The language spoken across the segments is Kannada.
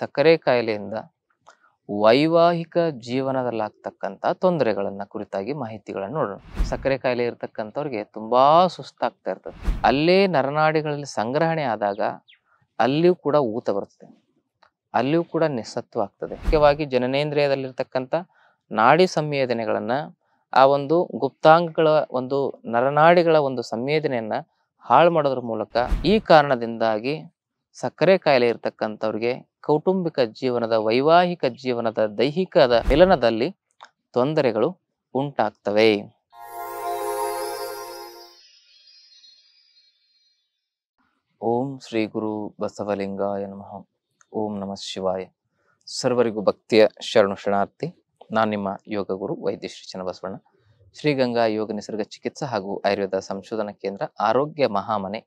ಸಕ್ಕರೆ ಕಾಯಿಲೆಯಿಂದ ವೈವಾಹಿಕ ಜೀವನದಲ್ಲಾಗ್ತಕ್ಕಂಥ ತೊಂದರೆಗಳನ್ನ ಕುರಿತಾಗಿ ಮಾಹಿತಿಗಳನ್ನು ನೋಡೋಣ ಸಕ್ಕರೆ ಕಾಯಿಲೆ ಇರತಕ್ಕಂಥವ್ರಿಗೆ ತುಂಬಾ ಸುಸ್ತಾಗ್ತಾ ಇರ್ತದೆ ಅಲ್ಲೇ ನರನಾಡಿಗಳಲ್ಲಿ ಸಂಗ್ರಹಣೆ ಆದಾಗ ಅಲ್ಲಿಯೂ ಕೂಡ ಊತ ಬರ್ತದೆ ಅಲ್ಲಿಯೂ ಕೂಡ ನಿಸ್ಸತ್ವ ಆಗ್ತದೆ ಮುಖ್ಯವಾಗಿ ಜನನೇಂದ್ರಿಯದಲ್ಲಿರ್ತಕ್ಕಂಥ ನಾಡಿ ಸಂವೇದನೆಗಳನ್ನ ಆ ಒಂದು ಗುಪ್ತಾಂಗಗಳ ಒಂದು ನರನಾಡಿಗಳ ಒಂದು ಸಂವೇದನೆಯನ್ನ ಹಾಳು ಮಾಡೋದ್ರ ಮೂಲಕ ಈ ಕಾರಣದಿಂದಾಗಿ ಸಕ್ಕರೆ ಕಾಯಿಲೆ ಇರತಕ್ಕಂಥವ್ರಿಗೆ ಕೌಟುಂಬಿಕ ಜೀವನದ ವೈವಾಹಿಕ ಜೀವನದ ದೈಹಿಕದ ಮಿಲನದಲ್ಲಿ ತೊಂದರೆಗಳು ಉಂಟಾಗ್ತವೆ ಓಂ ಶ್ರೀ ಗುರು ಬಸವಲಿಂಗಾಯ ನಮಃ ಓಂ ನಮಃ ಶಿವಾಯ ಸರ್ವರಿಗೂ ಭಕ್ತಿಯ ಶರಣು ಶರಣಾರ್ಥಿ ನಾನು ನಿಮ್ಮ ಯೋಗ ಗುರು ವೈದ್ಯ ಶ್ರೀ ಚನ್ನಬಸವಣ್ಣ ಶ್ರೀಗಂಗಾ ಯೋಗ ನಿಸರ್ಗ ಚಿಕಿತ್ಸಾ ಹಾಗೂ ಆಯುರ್ವೇದ ಸಂಶೋಧನಾ ಕೇಂದ್ರ ಆರೋಗ್ಯ ಮಹಾಮನೆ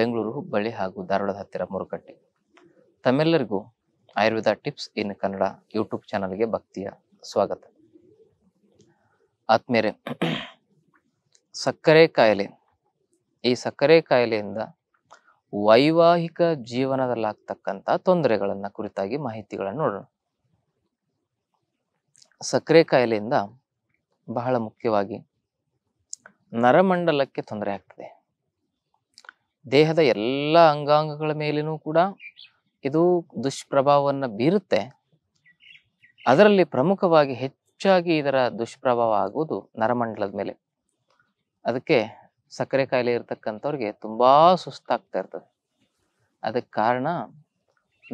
ಬೆಂಗಳೂರು ಹುಬ್ಬಳ್ಳಿ ಹಾಗೂ ಧಾರವಾಡದ ಹತ್ತಿರ ಮೂರುಕಟ್ಟೆ ತಮ್ಮೆಲ್ಲರಿಗೂ Ayurveda tips in Kannada YouTube ಚಾನಲ್ಗೆ ಭಕ್ತಿಯ ಸ್ವಾಗತ ಆತ್ಮೇರೆ ಸಕ್ಕರೆ ಕಾಯಿಲೆ ಈ ಸಕ್ಕರೆ ಕಾಯಿಲೆಯಿಂದ ವೈವಾಹಿಕ ಜೀವನದಲ್ಲಾಗ್ತಕ್ಕಂಥ ತೊಂದರೆಗಳನ್ನು ಕುರಿತಾಗಿ ಮಾಹಿತಿಗಳನ್ನು ನೋಡೋಣ ಸಕ್ಕರೆ ಕಾಯಿಲೆಯಿಂದ ಬಹಳ ಮುಖ್ಯವಾಗಿ ನರಮಂಡಲಕ್ಕೆ ತೊಂದರೆ ಆಗ್ತದೆ ದೇಹದ ಎಲ್ಲ ಅಂಗಾಂಗಗಳ ಮೇಲೆಯೂ ಕೂಡ ಇದು ದುಷ್ಪ್ರಭಾವವನ್ನು ಬೀರುತ್ತೆ ಅದರಲ್ಲಿ ಪ್ರಮುಖವಾಗಿ ಹೆಚ್ಚಾಗಿ ಇದರ ದುಷ್ಪ್ರಭಾವ ಆಗುವುದು ನರಮಂಡಲದ ಮೇಲೆ ಅದಕ್ಕೆ ಸಕ್ಕರೆ ಕಾಯಿಲೆ ಇರತಕ್ಕಂಥವ್ರಿಗೆ ತುಂಬ ಸುಸ್ತಾಗ್ತಾ ಇರ್ತದೆ ಅದಕ್ಕೆ ಕಾರಣ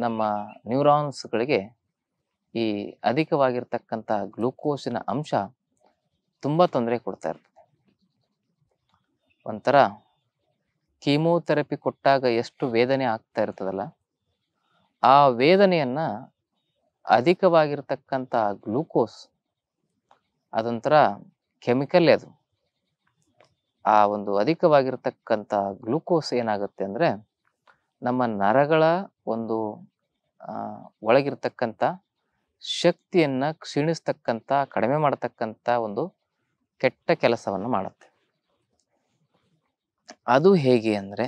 ನಮ್ಮ ನ್ಯೂರಾನ್ಸ್ಗಳಿಗೆ ಈ ಅಧಿಕವಾಗಿರ್ತಕ್ಕಂಥ ಗ್ಲೂಕೋಸಿನ ಅಂಶ ತುಂಬ ತೊಂದರೆ ಕೊಡ್ತಾ ಇರ್ತದೆ ಒಂಥರ ಕೀಮೋಥೆರಪಿ ಕೊಟ್ಟಾಗ ಎಷ್ಟು ವೇದನೆ ಆಗ್ತಾ ಇರ್ತದಲ್ಲ ಆ ವೇದನೆಯನ್ನ ಅಧಿಕವಾಗಿರ್ತಕ್ಕಂಥ ಗ್ಲೂಕೋಸ್ ಅದೊಂಥರ ಕೆಮಿಕಲ್ ಅದು ಆ ಒಂದು ಅಧಿಕವಾಗಿರ್ತಕ್ಕಂಥ ಗ್ಲೂಕೋಸ್ ಏನಾಗುತ್ತೆ ಅಂದರೆ ನಮ್ಮ ನರಗಳ ಒಂದು ಒಳಗಿರ್ತಕ್ಕಂಥ ಶಕ್ತಿಯನ್ನು ಕ್ಷೀಣಿಸ್ತಕ್ಕಂಥ ಕಡಿಮೆ ಮಾಡತಕ್ಕಂಥ ಒಂದು ಕೆಟ್ಟ ಕೆಲಸವನ್ನು ಮಾಡುತ್ತೆ ಅದು ಹೇಗೆ ಅಂದರೆ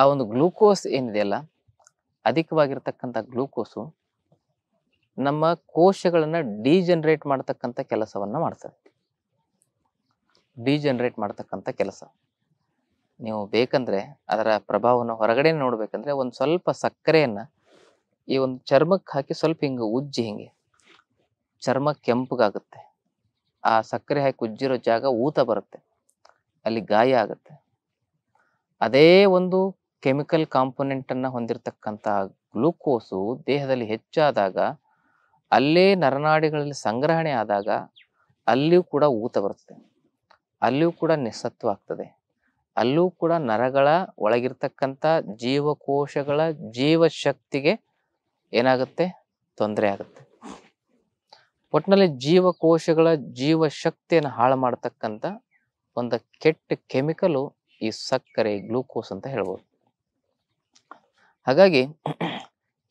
ಆ ಒಂದು ಗ್ಲೂಕೋಸ್ ಏನಿದೆಯಲ್ಲ ಅಧಿಕವಾಗಿರ್ತಕ್ಕಂಥ ಗ್ಲೂಕೋಸು ನಮ್ಮ ಕೋಶಗಳನ್ನು ಡಿಜನರೇಟ್ ಮಾಡ್ತಕ್ಕಂಥ ಕೆಲಸವನ್ನು ಮಾಡ್ತದೆ ಡಿಜನರೇಟ್ ಮಾಡ್ತಕ್ಕಂಥ ಕೆಲಸ ನೀವು ಬೇಕಂದರೆ ಅದರ ಪ್ರಭಾವವನ್ನು ಹೊರಗಡೆ ನೋಡಬೇಕಂದ್ರೆ ಒಂದು ಸ್ವಲ್ಪ ಸಕ್ಕರೆಯನ್ನು ಈ ಒಂದು ಚರ್ಮಕ್ಕೆ ಹಾಕಿ ಸ್ವಲ್ಪ ಹಿಂಗೆ ಉಜ್ಜಿ ಹಿಂಗೆ ಚರ್ಮ ಕೆಂಪಗಾಗುತ್ತೆ ಆ ಸಕ್ಕರೆ ಹಾಕಿ ಉಜ್ಜಿರೋ ಜಾಗ ಊತ ಬರುತ್ತೆ ಅಲ್ಲಿ ಗಾಯ ಆಗುತ್ತೆ ಅದೇ ಒಂದು ಕೆಮಿಕಲ್ ಕಾಂಪೊನೆಂಟನ್ನು ಅನ್ನ ಹೊಂದಿರತಕ್ಕಂತಹ ಗ್ಲೂಕೋಸು ದೇಹದಲ್ಲಿ ಹೆಚ್ಚಾದಾಗ ಅಲ್ಲೇ ನರನಾಡಿಗಳಲ್ಲಿ ಸಂಗ್ರಹಣೆ ಆದಾಗ ಅಲ್ಲಿಯೂ ಕೂಡ ಊತ ಬರ್ತದೆ ಅಲ್ಲಿಯೂ ಕೂಡ ನಿಸ್ಸತ್ವ ಆಗ್ತದೆ ಅಲ್ಲೂ ಕೂಡ ನರಗಳ ಒಳಗಿರ್ತಕ್ಕಂಥ ಜೀವಕೋಶಗಳ ಜೀವಶಕ್ತಿಗೆ ಏನಾಗುತ್ತೆ ತೊಂದರೆ ಆಗುತ್ತೆ ಒಟ್ಟಿನಲ್ಲಿ ಜೀವಕೋಶಗಳ ಜೀವಶಕ್ತಿಯನ್ನು ಹಾಳು ಮಾಡತಕ್ಕಂಥ ಒಂದು ಕೆಟ್ಟ ಕೆಮಿಕಲು ಈ ಸಕ್ಕರೆ ಗ್ಲೂಕೋಸ್ ಅಂತ ಹೇಳ್ಬೋದು ಹಾಗಾಗಿ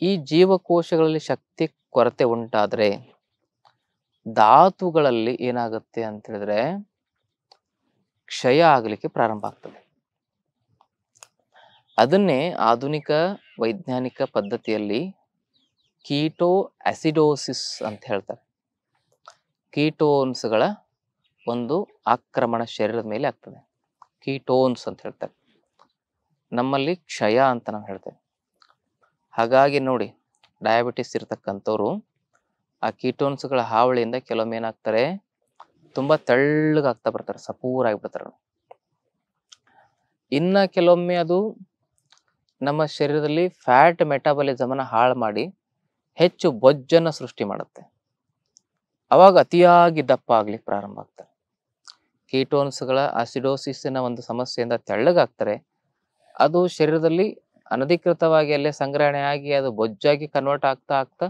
ಈ ಜೀವಕೋಶಗಳಲ್ಲಿ ಶಕ್ತಿ ಕೊರತೆ ಉಂಟಾದರೆ ಧಾತುಗಳಲ್ಲಿ ಏನಾಗುತ್ತೆ ಅಂತ ಹೇಳಿದ್ರೆ ಕ್ಷಯ ಆಗಲಿಕ್ಕೆ ಪ್ರಾರಂಭ ಆಗ್ತದೆ ಅದನ್ನೇ ಆಧುನಿಕ ವೈಜ್ಞಾನಿಕ ಪದ್ಧತಿಯಲ್ಲಿ ಕೀಟೋ ಅಸಿಡೋಸಿಸ್ ಅಂತ ಹೇಳ್ತಾರೆ ಕೀಟೋನ್ಸ್ಗಳ ಒಂದು ಆಕ್ರಮಣ ಶರೀರದ ಮೇಲೆ ಆಗ್ತದೆ ಕೀಟೋನ್ಸ್ ಅಂತ ಹೇಳ್ತಾರೆ ನಮ್ಮಲ್ಲಿ ಕ್ಷಯ ಅಂತ ನಾವು ಹೇಳ್ತೇವೆ ಹಾಗಾಗಿ ನೋಡಿ ಡಯಾಬಿಟಿಸ್ ಇರ್ತಕ್ಕಂಥವ್ರು ಆ ಕೀಟೋನ್ಸ್ಗಳ ಹಾವಳಿಯಿಂದ ಕೆಲವೊಮ್ಮೆ ಏನಾಗ್ತಾರೆ ತುಂಬಾ ತೆಳ್ಳಗಾಗ್ತಾ ಬರ್ತಾರೆ ಸಪೂರಾಗಿ ಆಗಿಬಿಡ್ತಾರೆ ಇನ್ನ ಕೆಲವೊಮ್ಮೆ ಅದು ನಮ್ಮ ಶರೀರದಲ್ಲಿ ಫ್ಯಾಟ್ ಅನ್ನ ಹಾಳು ಮಾಡಿ ಹೆಚ್ಚು ಬೊಜ್ಜನ್ನ ಸೃಷ್ಟಿ ಮಾಡುತ್ತೆ ಅವಾಗ ಅತಿಯಾಗಿ ದಪ್ಪ ಆಗ್ಲಿಕ್ಕೆ ಪ್ರಾರಂಭ ಆಗ್ತಾರೆ ಕೀಟೋನ್ಸ್ಗಳ ಆಸಿಡೋಸಿಸ್ನ ಒಂದು ಸಮಸ್ಯೆಯಿಂದ ತೆಳ್ಳಗಾಗ್ತಾರೆ ಅದು ಶರೀರದಲ್ಲಿ ಅನಧಿಕೃತವಾಗಿ ಅಲ್ಲೇ ಸಂಗ್ರಹಣೆ ಆಗಿ ಅದು ಬೊಜ್ಜಾಗಿ ಕನ್ವರ್ಟ್ ಆಗ್ತಾ ಆಗ್ತಾ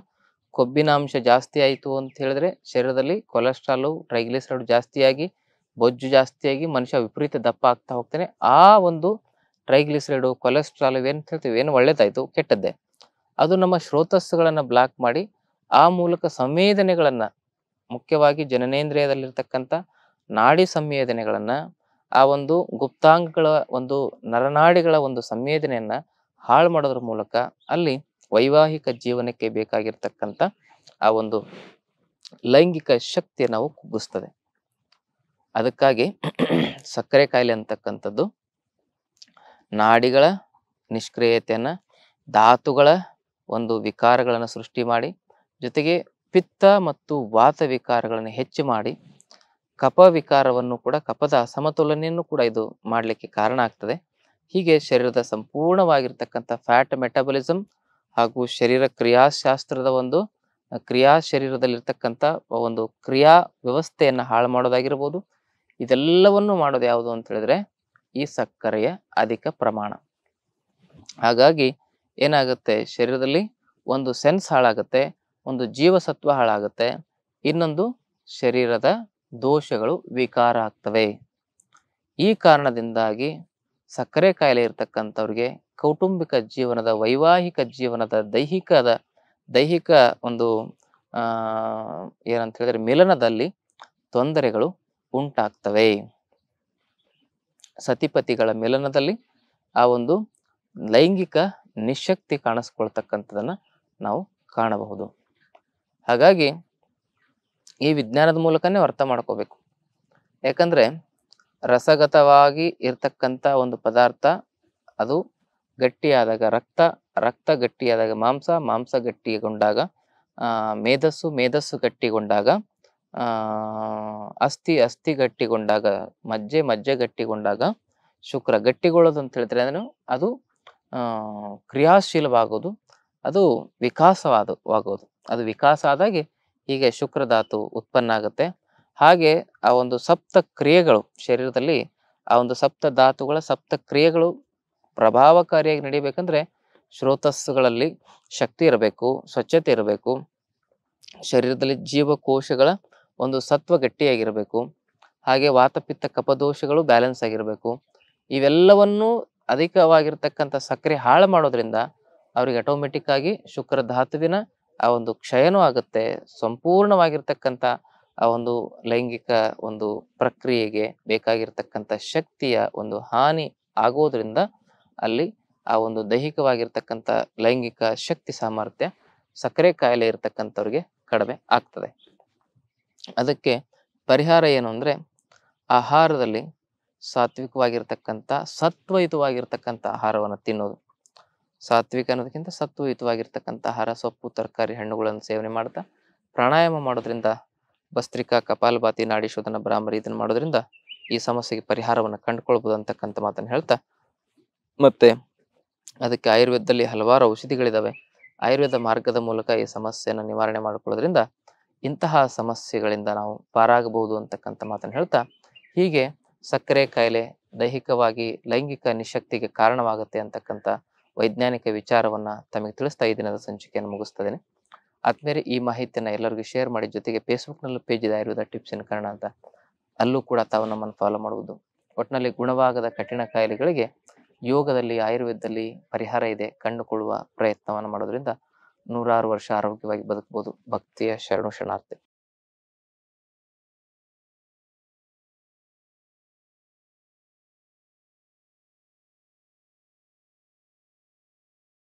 ಕೊಬ್ಬಿನ ಅಂಶ ಜಾಸ್ತಿ ಆಯಿತು ಅಂತ ಹೇಳಿದ್ರೆ ಶರೀರದಲ್ಲಿ ಕೊಲೆಸ್ಟ್ರಾಲು ಟ್ರೈಗ್ಲಿಸರೈಡ್ ಜಾಸ್ತಿಯಾಗಿ ಬೊಜ್ಜು ಜಾಸ್ತಿಯಾಗಿ ಮನುಷ್ಯ ವಿಪರೀತ ದಪ್ಪ ಆಗ್ತಾ ಹೋಗ್ತಾನೆ ಆ ಒಂದು ಟ್ರೈಗ್ಲಿಸೈಡು ಕೊಲೆಸ್ಟ್ರಾಲ್ ಏನು ಹೇಳ್ತೀವಿ ಏನು ಒಳ್ಳೇದಾಯ್ತು ಕೆಟ್ಟದ್ದೇ ಅದು ನಮ್ಮ ಶ್ರೋತಸ್ಸುಗಳನ್ನು ಬ್ಲಾಕ್ ಮಾಡಿ ಆ ಮೂಲಕ ಸಂವೇದನೆಗಳನ್ನು ಮುಖ್ಯವಾಗಿ ಜನನೇಂದ್ರಿಯದಲ್ಲಿರ್ತಕ್ಕಂಥ ನಾಡಿ ಸಂವೇದನೆಗಳನ್ನು ಆ ಒಂದು ಗುಪ್ತಾಂಗಗಳ ಒಂದು ನರನಾಡಿಗಳ ಒಂದು ಸಂವೇದನೆಯನ್ನು ಹಾಳು ಮಾಡೋದ್ರ ಮೂಲಕ ಅಲ್ಲಿ ವೈವಾಹಿಕ ಜೀವನಕ್ಕೆ ಬೇಕಾಗಿರ್ತಕ್ಕಂಥ ಆ ಒಂದು ಲೈಂಗಿಕ ಶಕ್ತಿಯನ್ನು ನಾವು ಕುಗ್ಗಿಸ್ತದೆ ಅದಕ್ಕಾಗಿ ಸಕ್ಕರೆ ಕಾಯಿಲೆ ಅಂತಕ್ಕಂಥದ್ದು ನಾಡಿಗಳ ನಿಷ್ಕ್ರಿಯತೆಯನ್ನು ಧಾತುಗಳ ಒಂದು ವಿಕಾರಗಳನ್ನು ಸೃಷ್ಟಿ ಮಾಡಿ ಜೊತೆಗೆ ಪಿತ್ತ ಮತ್ತು ವಾತ ವಿಕಾರಗಳನ್ನು ಹೆಚ್ಚು ಮಾಡಿ ಕಪ ವಿಕಾರವನ್ನು ಕೂಡ ಕಪದ ಅಸಮತೋಲನೆಯನ್ನು ಕೂಡ ಇದು ಮಾಡಲಿಕ್ಕೆ ಕಾರಣ ಆಗ್ತದೆ ಹೀಗೆ ಶರೀರದ ಸಂಪೂರ್ಣವಾಗಿರ್ತಕ್ಕಂಥ ಫ್ಯಾಟ್ ಮೆಟಬಲಿಸಮ್ ಹಾಗೂ ಶರೀರ ಕ್ರಿಯಾಶಾಸ್ತ್ರದ ಒಂದು ಕ್ರಿಯಾ ಶರೀರದಲ್ಲಿರ್ತಕ್ಕಂಥ ಒಂದು ಕ್ರಿಯಾ ವ್ಯವಸ್ಥೆಯನ್ನು ಹಾಳು ಮಾಡೋದಾಗಿರ್ಬೋದು ಇದೆಲ್ಲವನ್ನು ಮಾಡೋದು ಯಾವುದು ಅಂತ ಹೇಳಿದ್ರೆ ಈ ಸಕ್ಕರೆಯ ಅಧಿಕ ಪ್ರಮಾಣ ಹಾಗಾಗಿ ಏನಾಗುತ್ತೆ ಶರೀರದಲ್ಲಿ ಒಂದು ಸೆನ್ಸ್ ಹಾಳಾಗುತ್ತೆ ಒಂದು ಜೀವಸತ್ವ ಹಾಳಾಗುತ್ತೆ ಇನ್ನೊಂದು ಶರೀರದ ದೋಷಗಳು ವಿಕಾರ ಆಗ್ತವೆ ಈ ಕಾರಣದಿಂದಾಗಿ ಸಕ್ಕರೆ ಕಾಯಿಲೆ ಇರತಕ್ಕಂಥವ್ರಿಗೆ ಕೌಟುಂಬಿಕ ಜೀವನದ ವೈವಾಹಿಕ ಜೀವನದ ದೈಹಿಕದ ದೈಹಿಕ ಒಂದು ಏನಂತ ಹೇಳಿದ್ರೆ ಮಿಲನದಲ್ಲಿ ತೊಂದರೆಗಳು ಉಂಟಾಗ್ತವೆ ಸತಿಪತಿಗಳ ಮಿಲನದಲ್ಲಿ ಆ ಒಂದು ಲೈಂಗಿಕ ನಿಶಕ್ತಿ ಕಾಣಿಸ್ಕೊಳ್ತಕ್ಕಂಥದನ್ನ ನಾವು ಕಾಣಬಹುದು ಹಾಗಾಗಿ ಈ ವಿಜ್ಞಾನದ ಮೂಲಕನೇ ಅರ್ಥ ಮಾಡ್ಕೋಬೇಕು ಯಾಕಂದ್ರೆ ರಸಗತವಾಗಿ ಇರ್ತಕ್ಕಂಥ ಒಂದು ಪದಾರ್ಥ ಅದು ಗಟ್ಟಿಯಾದಾಗ ರಕ್ತ ರಕ್ತ ಗಟ್ಟಿಯಾದಾಗ ಮಾಂಸ ಮಾಂಸ ಗಟ್ಟಿಗೊಂಡಾಗ ಮೇಧಸ್ಸು ಮೇಧಸ್ಸು ಗಟ್ಟಿಗೊಂಡಾಗ ಅಸ್ಥಿ ಅಸ್ಥಿ ಗಟ್ಟಿಗೊಂಡಾಗ ಮಜ್ಜೆ ಮಜ್ಜೆ ಗಟ್ಟಿಗೊಂಡಾಗ ಶುಕ್ರ ಗಟ್ಟಿಗೊಳ್ಳೋದು ಅಂತ ಹೇಳಿದ್ರೆ ಅದನ್ನು ಅದು ಕ್ರಿಯಾಶೀಲವಾಗೋದು ಅದು ವಿಕಾಸವಾದ ಅದು ವಿಕಾಸ ಆದಾಗೆ ಹೀಗೆ ಶುಕ್ರಧಾತು ಉತ್ಪನ್ನ ಆಗುತ್ತೆ ಹಾಗೆ ಆ ಒಂದು ಸಪ್ತ ಕ್ರಿಯೆಗಳು ಶರೀರದಲ್ಲಿ ಆ ಒಂದು ಸಪ್ತ ಧಾತುಗಳ ಸಪ್ತ ಕ್ರಿಯೆಗಳು ಪ್ರಭಾವಕಾರಿಯಾಗಿ ನಡೀಬೇಕಂದ್ರೆ ಶ್ರೋತಸ್ಸುಗಳಲ್ಲಿ ಶಕ್ತಿ ಇರಬೇಕು ಸ್ವಚ್ಛತೆ ಇರಬೇಕು ಶರೀರದಲ್ಲಿ ಜೀವಕೋಶಗಳ ಒಂದು ಸತ್ವ ಗಟ್ಟಿಯಾಗಿರಬೇಕು ಹಾಗೆ ವಾತಪಿತ್ತ ಕಪದೋಷಗಳು ಬ್ಯಾಲೆನ್ಸ್ ಆಗಿರಬೇಕು ಇವೆಲ್ಲವನ್ನೂ ಅಧಿಕವಾಗಿರ್ತಕ್ಕಂಥ ಸಕ್ಕರೆ ಹಾಳು ಮಾಡೋದ್ರಿಂದ ಅವ್ರಿಗೆ ಆಟೋಮೆಟಿಕ್ ಆಗಿ ಶುಕ್ರ ಧಾತುವಿನ ಆ ಒಂದು ಕ್ಷಯನೂ ಆಗುತ್ತೆ ಸಂಪೂರ್ಣವಾಗಿರ್ತಕ್ಕಂಥ ಆ ಒಂದು ಲೈಂಗಿಕ ಒಂದು ಪ್ರಕ್ರಿಯೆಗೆ ಬೇಕಾಗಿರ್ತಕ್ಕಂಥ ಶಕ್ತಿಯ ಒಂದು ಹಾನಿ ಆಗೋದ್ರಿಂದ ಅಲ್ಲಿ ಆ ಒಂದು ದೈಹಿಕವಾಗಿರ್ತಕ್ಕಂಥ ಲೈಂಗಿಕ ಶಕ್ತಿ ಸಾಮರ್ಥ್ಯ ಸಕ್ಕರೆ ಕಾಯಿಲೆ ಇರತಕ್ಕಂಥವ್ರಿಗೆ ಕಡಿಮೆ ಆಗ್ತದೆ ಅದಕ್ಕೆ ಪರಿಹಾರ ಏನು ಅಂದರೆ ಆಹಾರದಲ್ಲಿ ಸಾತ್ವಿಕವಾಗಿರ್ತಕ್ಕಂಥ ಸತ್ವಯುತವಾಗಿರ್ತಕ್ಕಂಥ ಆಹಾರವನ್ನು ತಿನ್ನೋದು ಸಾತ್ವಿಕ ಅನ್ನೋದಕ್ಕಿಂತ ಸತ್ವಯುತವಾಗಿರ್ತಕ್ಕಂಥ ಆಹಾರ ಸೊಪ್ಪು ತರಕಾರಿ ಹಣ್ಣುಗಳನ್ನು ಸೇವನೆ ಮಾಡ್ತಾ ಪ್ರಾಣಾಯಾಮ ಮಾಡೋದ್ರಿಂದ ಭಸ್ತ್ರಿಕಾ ಭಾತಿ ನಾಡಿ ಶೋಧನ ಬ್ರಾಹ್ಮರಿ ಇದನ್ನ ಮಾಡೋದ್ರಿಂದ ಈ ಸಮಸ್ಯೆಗೆ ಪರಿಹಾರವನ್ನು ಕಂಡುಕೊಳ್ಬೋದು ಅಂತಕ್ಕಂಥ ಮಾತನ್ನು ಹೇಳ್ತಾ ಮತ್ತೆ ಅದಕ್ಕೆ ಆಯುರ್ವೇದದಲ್ಲಿ ಹಲವಾರು ಔಷಧಿಗಳಿದ್ದಾವೆ ಆಯುರ್ವೇದ ಮಾರ್ಗದ ಮೂಲಕ ಈ ಸಮಸ್ಯೆಯನ್ನು ನಿವಾರಣೆ ಮಾಡಿಕೊಳ್ಳೋದ್ರಿಂದ ಇಂತಹ ಸಮಸ್ಯೆಗಳಿಂದ ನಾವು ಪಾರಾಗಬಹುದು ಅಂತಕ್ಕಂಥ ಮಾತನ್ನು ಹೇಳ್ತಾ ಹೀಗೆ ಸಕ್ಕರೆ ಕಾಯಿಲೆ ದೈಹಿಕವಾಗಿ ಲೈಂಗಿಕ ನಿಶಕ್ತಿಗೆ ಕಾರಣವಾಗುತ್ತೆ ಅಂತಕ್ಕಂಥ ವೈಜ್ಞಾನಿಕ ವಿಚಾರವನ್ನ ತಮಗೆ ತಿಳಿಸ್ತಾ ಈ ದಿನದ ಸಂಚಿಕೆಯನ್ನು ಮುಗಿಸ್ತೇನೆ ಆದ್ಮೇಲೆ ಈ ಮಾಹಿತಿಯನ್ನು ಎಲ್ಲರಿಗೂ ಶೇರ್ ಮಾಡಿ ಜೊತೆಗೆ ಫೇಸ್ಬುಕ್ನಲ್ಲೂ ಪೇಜ್ ಇದೆ ಆಯುರ್ವೇದ ಟಿಪ್ಸ್ ಇನ್ ಕನ್ನಡ ಅಂತ ಅಲ್ಲೂ ಕೂಡ ತಾವು ನಮ್ಮನ್ನು ಫಾಲೋ ಮಾಡುವುದು ಒಟ್ಟಿನಲ್ಲಿ ಗುಣವಾಗದ ಕಠಿಣ ಕಾಯಿಲೆಗಳಿಗೆ ಯೋಗದಲ್ಲಿ ಆಯುರ್ವೇದದಲ್ಲಿ ಪರಿಹಾರ ಇದೆ ಕಂಡುಕೊಳ್ಳುವ ಪ್ರಯತ್ನವನ್ನು ಮಾಡೋದ್ರಿಂದ ನೂರಾರು ವರ್ಷ ಆರೋಗ್ಯವಾಗಿ ಬದುಕಬಹುದು ಭಕ್ತಿಯ ಶರಣು ಶರಣಾರ್ಥಿ